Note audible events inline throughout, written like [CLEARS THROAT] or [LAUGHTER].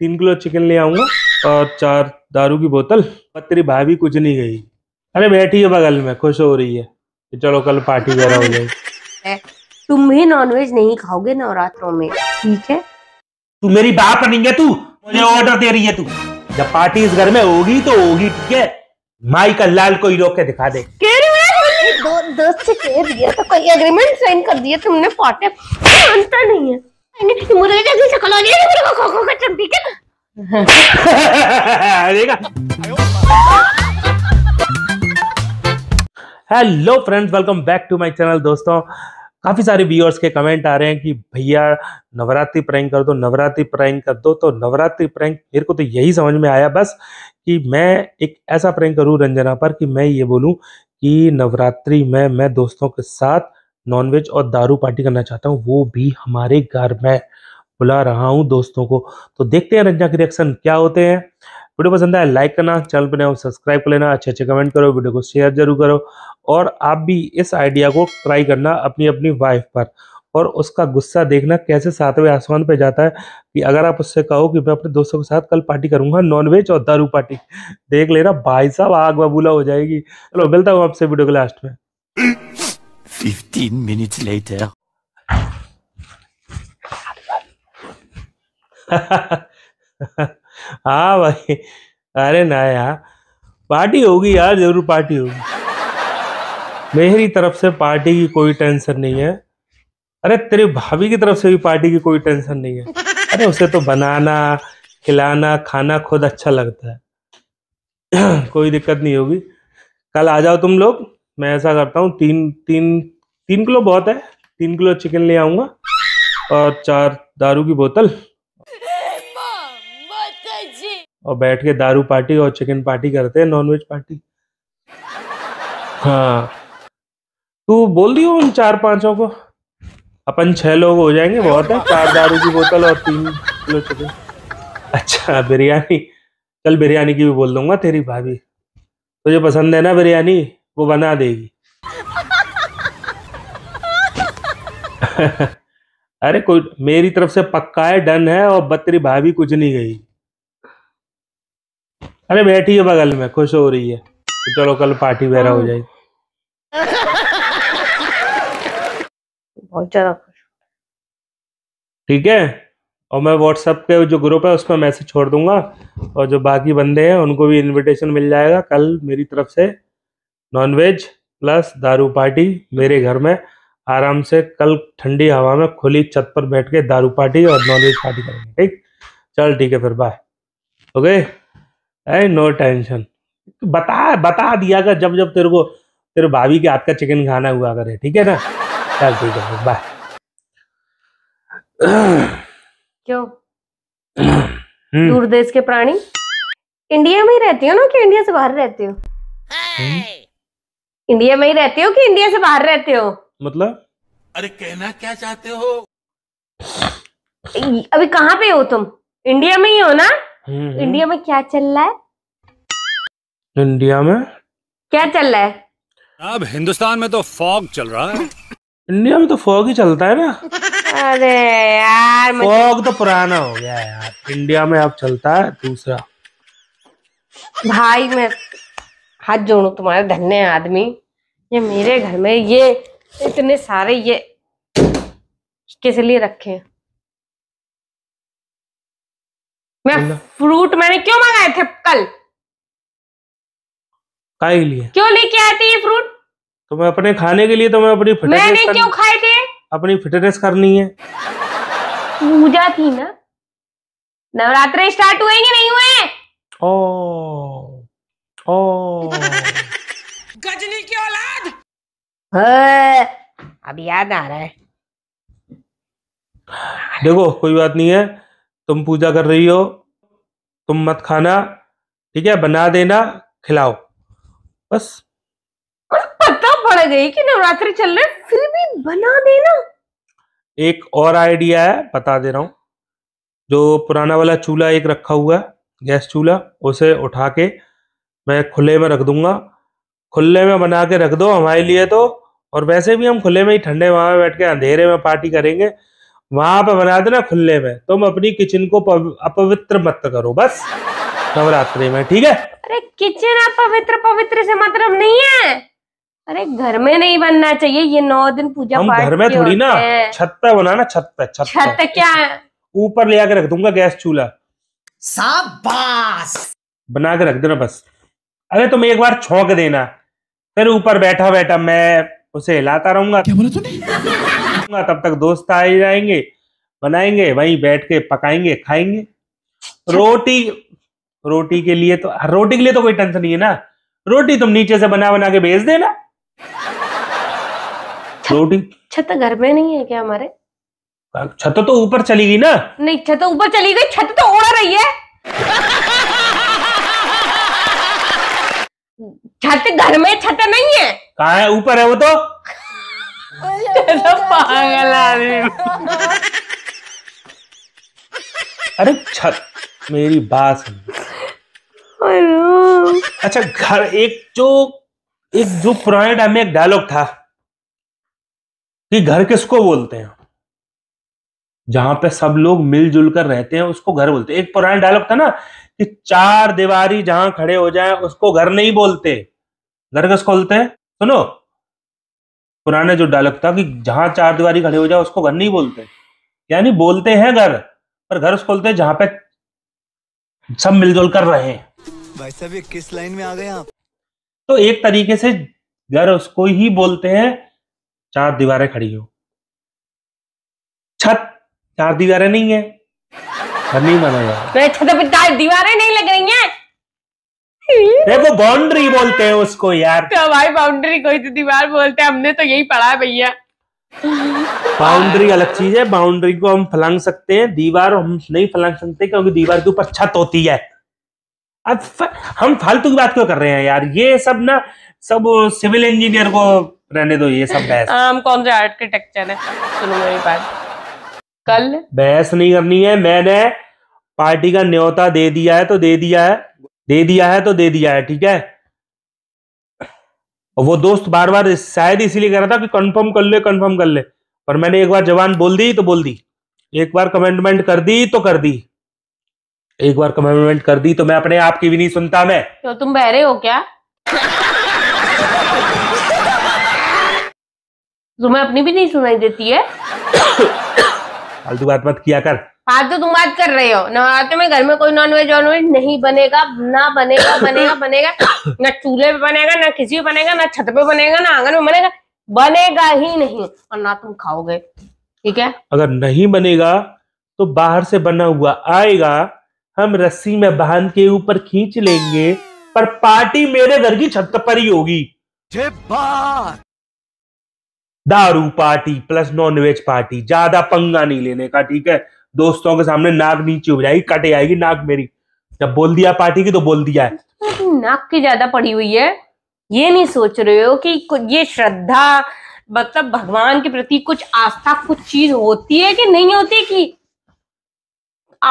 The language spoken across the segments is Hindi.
तीन किलो चिकन ले आऊंगा और चार दारू की बोतल पत्री भाभी कुछ नहीं गई अरे बैठी है बगल में खुश हो रही है चलो कल पार्टी वगैरह हो जाएगी तुम भी नॉनवेज नहीं खाओगे नवरात्रों में ठीक है तू मेरी बाप नहीं है तू मुझे ऑर्डर दे रही है तू जब पार्टी इस घर में होगी तो होगी ठीक है माई का लाल को ही रोक के दिखा दे दो दोस्त से कह दिया तो कोई एग्रीमेंट साइन कर दिया तुमने फाटे मानता नहीं है hello friends welcome back to my channel दोस्तों काफ़ी सारे व्यूअर्स के कमेंट आ रहे हैं कि भैया नवरात्रि प्रैंक कर दो नवरात्रि प्रैंक कर दो तो नवरात्रि प्रैंक मेरे को तो यही समझ में आया बस कि मैं एक ऐसा प्रैंक करूं रंजना पर कि मैं ये बोलूं कि नवरात्रि में मैं दोस्तों के साथ नॉनवेज और दारू पार्टी करना चाहता हूँ वो भी हमारे घर में बुला रहा हूँ दोस्तों को तो देखते हैं रंजना के रिएक्शन क्या होते हैं वीडियो पसंद आया लाइक करना चैनल पर नया सब्सक्राइब कर लेना अच्छे अच्छे कमेंट करो वीडियो को शेयर जरूर करो और आप भी इस आइडिया को ट्राई करना अपनी अपनी वाइफ पर और उसका गुस्सा देखना कैसे सातवें आसमान पे जाता है कि अगर आप उससे कहो कि मैं अपने दोस्तों के साथ कल पार्टी करूंगा नॉनवेज और दारू पार्टी देख लेना भाई साहब आग बबूला हो जाएगी चलो मिलता हूँ आपसे वीडियो के लास्ट में 15 minutes later. [LAUGHS] हाँ भाई अरे ना यार पार्टी होगी यार जरूर पार्टी होगी मेरी तरफ से पार्टी की कोई टेंशन नहीं है अरे तेरे भाभी की तरफ से भी पार्टी की कोई टेंशन नहीं है अरे उसे तो बनाना खिलाना खाना खुद अच्छा लगता है [CLEARS THROAT] कोई दिक्कत नहीं होगी कल आ जाओ तुम लोग मैं ऐसा करता हूँ तीन तीन तीन किलो बहुत है तीन किलो चिकन ले आऊंगा और चार दारू की बोतल और बैठ के दारू पार्टी और चिकन पार्टी करते हैं वेज पार्टी हाँ तू बोल दियो उन चार पांचों को अपन छह लोग हो जाएंगे बहुत है चार दारू की बोतल और तीन किलो चिकन अच्छा बिरयानी कल बिरयानी की भी बोल दूंगा तेरी भाभी तुझे पसंद है ना बिरयानी वो बना देगी अरे कोई मेरी तरफ से पक्का है डन है और बतरी भाभी कुछ नहीं गई अरे बैठी है बगल में खुश हो रही है तो चलो कल पार्टी वगैरह हो जाएगी बहुत ज्यादा खुश ठीक है और मैं व्हाट्सएप के जो ग्रुप है उसमें मैसेज छोड़ दूंगा और जो बाकी बंदे हैं उनको भी इनविटेशन मिल जाएगा कल मेरी तरफ से नॉनवेज प्लस दारू पार्टी मेरे घर में आराम से कल ठंडी हवा में खुली छत पर बैठ के दारू पार्टी और नॉनवेज पार्टी करेंगे ठीक चल ठीक है फिर बाय ओके ऐ नो टेंशन बता बता दिया कर जब जब तेरे को तेरे भाभी के हाथ का चिकन खाना हुआ करे ठीक है ना चल ठीक है बाय क्यों हम्म। दूर देश के प्राणी इंडिया में ही रहती हो ना कि इंडिया से बाहर रहती हो हम्म। इंडिया में ही रहते हो कि इंडिया से बाहर रहते हो मतलब अरे कहना क्या चाहते हो अभी कहाँ पे हो तुम इंडिया में ही हो ना इंडिया हम्म, हम्म। में क्या चल रहा है इंडिया में क्या चल रहा है अब हिंदुस्तान में तो फॉग चल रहा है इंडिया में तो फॉग ही चलता है ना अरे यार फॉग तो पुराना हो गया यार इंडिया में अब चलता है दूसरा भाई मैं हाथ जोड़ू तुम्हारे धन्य आदमी ये मेरे घर में ये इतने सारे ये किस लिए रखे मैं फ्रूट मैंने क्यों मंगाए थे कल काय लिए क्यों लेके आए थे ये फ्रूट तो मैं अपने खाने के लिए तो मैं अपनी फिटनेस मैंने क्यों खाए थे अपनी फिटनेस करनी है पूजा थी ना नवरात्र स्टार्ट हुए कि नहीं हुए ओ Oh. [LAUGHS] गजनी की औलाद अब याद आ रहा है देखो कोई बात नहीं है तुम पूजा कर रही हो तुम मत खाना ठीक है बना देना खिलाओ बस पता पड़ गई कि नवरात्रि चल रहे फिर भी बना देना एक और आइडिया है बता दे रहा हूँ जो पुराना वाला चूल्हा एक रखा हुआ है गैस चूल्हा उसे उठा के मैं खुले में रख दूंगा खुले में बना के रख दो हमारे लिए तो और वैसे भी हम खुले में ही ठंडे में बैठ के अंधेरे में पार्टी करेंगे वहां पर बना देना खुले में तुम अपनी किचन को अपवित्र मत करो बस नवरात्रि में ठीक है अरे किचन अपवित्र पवित्र से मतलब नहीं है अरे घर में नहीं बनना चाहिए ये नौ दिन पूजा हम घर में थोड़ी ना छत पे बनाना छत पे छत छत क्या ऊपर ले आके रख दूंगा गैस चूल्हा बना के रख देना बस अगर तुम एक बार छोंक देना फिर ऊपर बैठा बैठा मैं उसे हिलाता रहूंगा क्या बोला तूने [LAUGHS] तब तक दोस्त आ जाएंगे बनाएंगे वहीं बैठ के पकाएंगे खाएंगे रोटी रोटी के लिए तो रोटी के लिए तो कोई टेंशन नहीं है ना रोटी तुम नीचे से बना बना के भेज देना रोटी छत घर में नहीं है क्या हमारे छत तो ऊपर चली गई ना नहीं छत तो ऊपर चली गई छत तो उड़ रही है छत घर में छत नहीं है कहा है ऊपर है वो तो पागल अरे छत मेरी बात सुन अच्छा घर एक जो एक जो पुराने टाइम में एक डायलॉग था कि घर किसको बोलते हैं जहां पे सब लोग मिलजुल कर रहते हैं उसको घर बोलते हैं एक पुराना डायलॉग था ना कि चार दीवारी जहां खड़े हो जाए उसको घर नहीं बोलते दरगस खोलते हैं सुनो पुराने जो डायलॉग था कि जहां चार दीवारी खड़े हो जाए उसको घर नहीं बोलते यानी बोलते हैं घर पर घर उसको खोलते हैं जहां पे सब मिलजुल कर रहे हैं भाई साहब ये किस लाइन में आ गए आप तो एक तरीके से घर उसको ही बोलते हैं चार दीवारें खड़ी हो छत चार दीवारें नहीं है घर नहीं माना जाए तो छत दीवारें नहीं लग रही है देखो बाउंड्री बोलते हैं उसको यार तो भाई बाउंड्री कोई तो दीवार बोलते हैं हमने तो यही पढ़ा है भैया बाउंड्री अलग चीज है बाउंड्री को हम फलांग सकते हैं दीवार हम नहीं फलांग सकते क्योंकि दीवार के ऊपर छत होती है अब फ, हम फालतू की बात क्यों कर रहे हैं यार ये सब ना सब सिविल इंजीनियर को रहने दो ये सब बहस हम कौन से आर्किटेक्चर है सुनो मेरी बात कल बहस नहीं करनी है मैंने पार्टी का न्योता दे दिया है तो दे दिया है दे दिया है तो दे दिया है ठीक है और वो दोस्त बार बार शायद इसीलिए कह रहा था कि कंफर्म कर ले कंफर्म कर ले पर मैंने एक बार जवान बोल दी तो बोल दी एक बार कमेंटमेंट कर दी तो कर दी एक बार कमेंटमेंट कर दी तो मैं अपने आप की भी नहीं सुनता मैं तो तुम बहरे हो क्या तुम्हें अपनी भी नहीं सुनाई देती है [COUGHS] फालतू बात मत किया कर हाँ तो तुम बात कर रहे हो नवरात्र में घर में कोई नॉनवेज वॉनवेज नहीं बनेगा ना बनेगा बनेगा बनेगा [COUGHS] ना चूल्हे पे बनेगा ना किसी पे बनेगा ना छत पे बनेगा ना आंगन में बनेगा बनेगा ही नहीं और ना तुम खाओगे ठीक है अगर नहीं बनेगा तो बाहर से बना हुआ आएगा हम रस्सी में बांध के ऊपर खींच लेंगे पर पार्टी मेरे घर की छत पर ही होगी दारू पार्टी प्लस नॉनवेज पार्टी ज्यादा पंगा नहीं लेने का ठीक है दोस्तों के सामने नाक नीचे हो जाएगी कट जाएगी नाक मेरी जब बोल दिया पार्टी की तो बोल दिया है नाक की ज्यादा पड़ी हुई है ये नहीं सोच रहे हो कि ये श्रद्धा मतलब भगवान के प्रति कुछ आस्था कुछ चीज होती है कि नहीं होती कि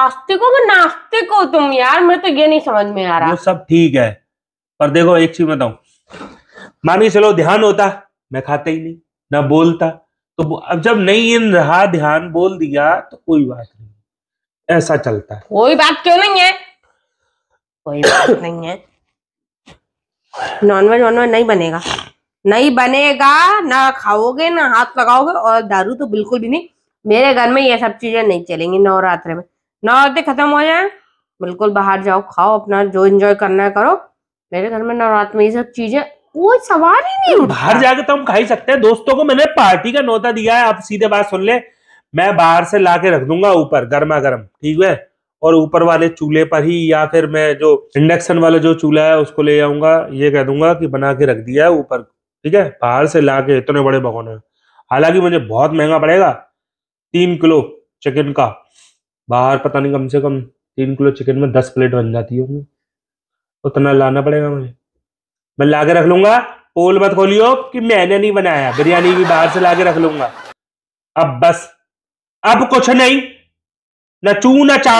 आस्तिक हो नास्तिक हो तुम यार मैं तो ये नहीं समझ में आ रहा वो सब ठीक है पर देखो एक चीज बताऊ मानिए चलो ध्यान होता मैं खाता ही नहीं ना बोलता तो अब जब नहीं इन रहा ध्यान बोल दिया तो कोई बात नहीं ऐसा चलता है कोई बात क्यों नहीं है कोई बात [COUGHS] नहीं है नॉनवेज नॉनवेज नहीं बनेगा नहीं बनेगा ना खाओगे ना हाथ लगाओगे और दारू तो बिल्कुल भी नहीं मेरे घर में ये सब चीजें नहीं चलेंगी नवरात्र में नवरात्रि खत्म हो जाए बिल्कुल बाहर जाओ खाओ अपना जो एंजॉय करना है करो मेरे घर में नवरात्र में ये सब चीजें वो सवाल ही नहीं बाहर जाके तो हम खा ही सकते हैं दोस्तों को मैंने पार्टी का नोता दिया है आप सीधे बात सुन ले मैं बाहर से ला के रख दूंगा ऊपर गर्मा गर्म ठीक है और ऊपर वाले चूल्हे पर ही या फिर मैं जो इंडक्शन वाला जो चूल्हा है उसको ले आऊंगा ये कह दूंगा कि बना के रख दिया है ऊपर ठीक है बाहर से ला के इतने बड़े भगोने हालांकि मुझे बहुत महंगा पड़ेगा तीन किलो चिकन का बाहर पता नहीं कम से कम तीन किलो चिकन में दस प्लेट बन जाती होंगी उतना लाना पड़ेगा मुझे मैं ला के रख लूंगा पोल मत खोलियो कि मैंने नहीं बनाया बिरयानी भी बाहर से ला के रख लूंगा अब बस अब कुछ नहीं ना चू न चा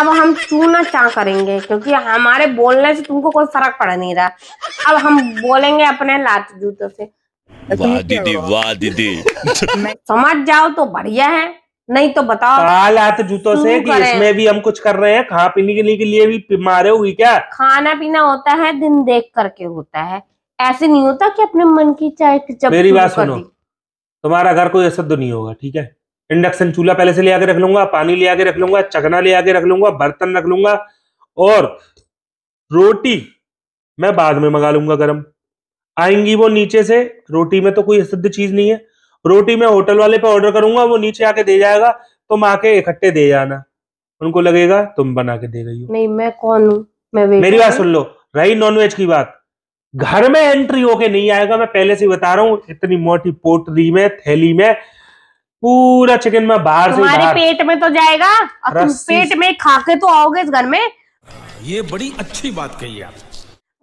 अब हम चू न चा करेंगे क्योंकि हमारे बोलने से तुमको कोई फर्क पड़ नहीं रहा अब हम बोलेंगे अपने लात जूतों से वाह दीदी [LAUGHS] वाह दीदी समझ जाओ तो बढ़िया है नहीं तो बताओ काल हाथ जूतों से कि इसमें भी हम कुछ कर रहे हैं खा पीने के लिए, के लिए भी मारे हुई क्या खाना पीना होता है दिन देख करके होता है ऐसे नहीं होता कि अपने मन की चाय मेरी बात सुनो तुम्हारा घर कोई असद तो नहीं होगा ठीक है इंडक्शन चूल्हा पहले से ले आके रख लूंगा पानी ले आके रख लूंगा चकना ले आके रख लूंगा बर्तन रख लूंगा और रोटी मैं बाद में मंगा लूंगा गर्म आएंगी वो नीचे से रोटी में तो कोई असद चीज नहीं है रोटी मैं होटल वाले पे ऑर्डर करूंगा वो नीचे आके दे जाएगा तुम आके इकट्ठे दे जाना उनको लगेगा तुम बना के दे गई हो नहीं मैं कौन हूँ मेरी बात सुन लो रही नॉनवेज की बात घर में एंट्री होके नहीं आएगा मैं पहले से बता रहा हूँ इतनी मोटी पोटरी में थैली में पूरा चिकन में बाहर से बाहर पेट में तो जाएगा और तुम पेट में खा के तो आओगे इस घर में ये बड़ी अच्छी बात कही आप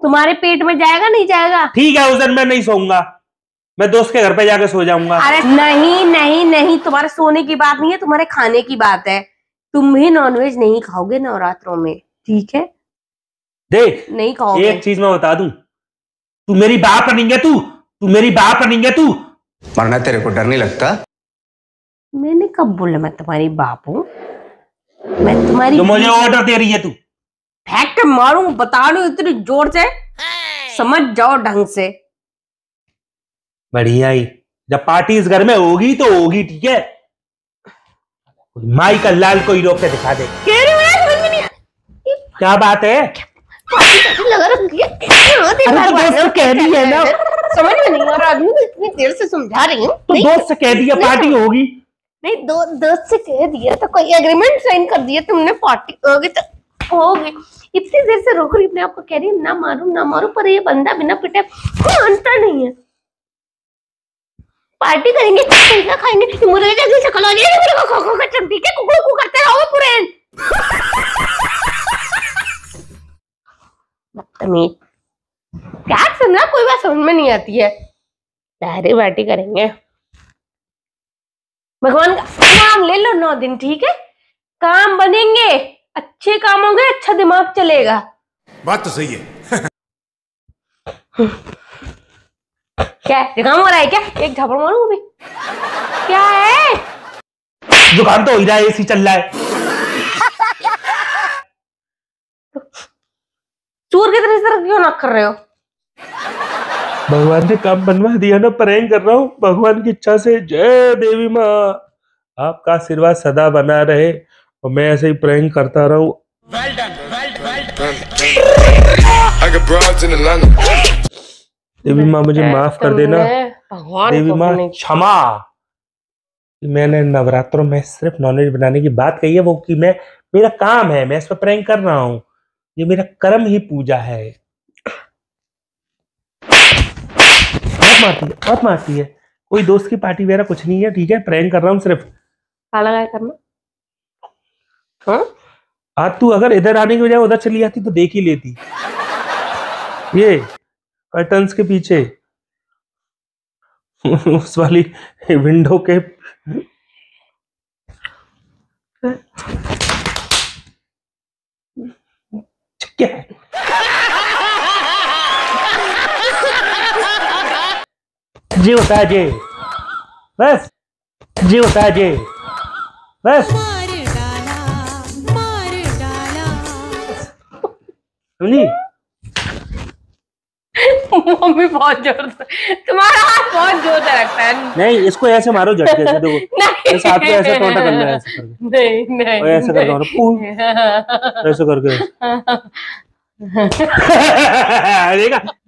तुम्हारे पेट में जाएगा नहीं जाएगा ठीक है उस दिन मैं नहीं सोऊंगा मैं दोस्त के घर पे जाके सो जाऊंगा अरे नहीं नहीं नहीं तुम्हारे सोने की बात नहीं है तुम्हारे खाने की बात है तुम भी नॉनवेज नहीं खाओगे नवरात्रों में ठीक है देख नहीं खाओगे एक चीज मैं बता दू तू मेरी बाप बनेंगे तू तू मेरी बाप बनेंगे तू मरना तेरे को डर नहीं लगता मैंने कब बोला मैं तुम्हारी बाप हूँ मैं तुम्हारी तो मुझे ऑर्डर दे रही है तू फेंक के मारू बता रही इतनी जोर से समझ जाओ ढंग से बढ़िया ही जब पार्टी इस घर में होगी तो होगी ठीक है माई का लाल कोई रोक के दिखा दे क्या बात है कह रही है ना समझ में नहीं आ तो रहा तो इतनी देर से समझा रही हूँ तो दोस्त से कह दिया पार्टी होगी नहीं दो दोस्त से कह दिया तो कोई एग्रीमेंट साइन कर दिया तुमने पार्टी होगी तो होगी इतनी देर से रोक रही अपने आप को कह रही ना मारू ना मारू पर ये बंदा बिना पिटे मानता नहीं है पार्टी करेंगे पिज्जा खाएंगे मुर्गे जैसी शक्ल वाली है मुर्गा खो खो चमकी के कुकड़ू कु करते रहो पूरे बदतमीज क्या सुन रहा कोई बात समझ में नहीं आती है लहरी पार्टी करेंगे भगवान का नाम ले लो नौ दिन ठीक है काम बनेंगे अच्छे काम होंगे अच्छा दिमाग चलेगा बात तो सही है [LAUGHS] क्या है जुकाम हो रहा है क्या एक झापड़ मारू अभी क्या है जुकाम तो हो रहा है एसी चल रहा है चोर की तरह से तरह क्यों ना कर रहे हो भगवान ने काम बनवा दिया ना प्रेम कर रहा हूँ भगवान की इच्छा से जय देवी माँ आपका आशीर्वाद सदा बना रहे और मैं ऐसे ही प्रेम करता रहूं well done, well well done. देवी माँ मुझे माफ कर देना देवी माँ क्षमा मैंने नवरात्रों में सिर्फ नॉनवेज बनाने की बात कही है वो कि मैं मेरा काम है मैं इस पर प्रैंक कर रहा हूँ ये मेरा कर्म ही पूजा है बहुत मारती है बहुत मारती है कोई दोस्त की पार्टी वगैरह कुछ नहीं है ठीक है प्रैंक कर रहा हूँ सिर्फ आज हाँ? हाँ, तू अगर इधर आने की बजाय उधर चली जाती तो देख ही लेती ये कर्टन्स के पीछे उस वाली विंडो के क्या जी है जी बस जी है जी बस सुनी मम्मी बहुत जोर से तुम्हारा हाथ बहुत जोर से रखता है नहीं इसको ऐसे मारो झटके से देखो [LAUGHS] ऐसे हाथ आपको ऐसे टोटा करना है ऐसे करके नहीं नहीं ऐसे कर दो और पूम ऐसे करके [LAUGHS] देखा [LAUGHS]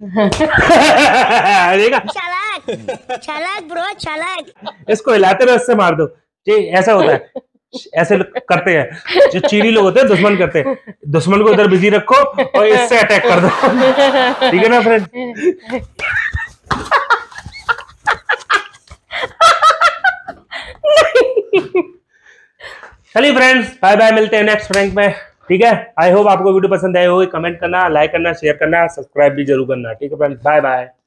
देखा चालाक चालाक ब्रो चालाक इसको हिलाते रहो इससे मार दो जी ऐसा होता है ऐसे करते हैं जो चीनी लोग होते हैं दुश्मन करते हैं दुश्मन को इधर बिजी रखो और इससे अटैक कर दो ठीक है ना फ्रेंड चलिए फ्रेंड्स बाय बाय मिलते हैं नेक्स्ट फ्रैंक में ठीक है आई होप आपको वीडियो पसंद आई होगी कमेंट करना लाइक करना शेयर करना सब्सक्राइब भी जरूर करना ठीक है फ्रेंड्स बाय बाय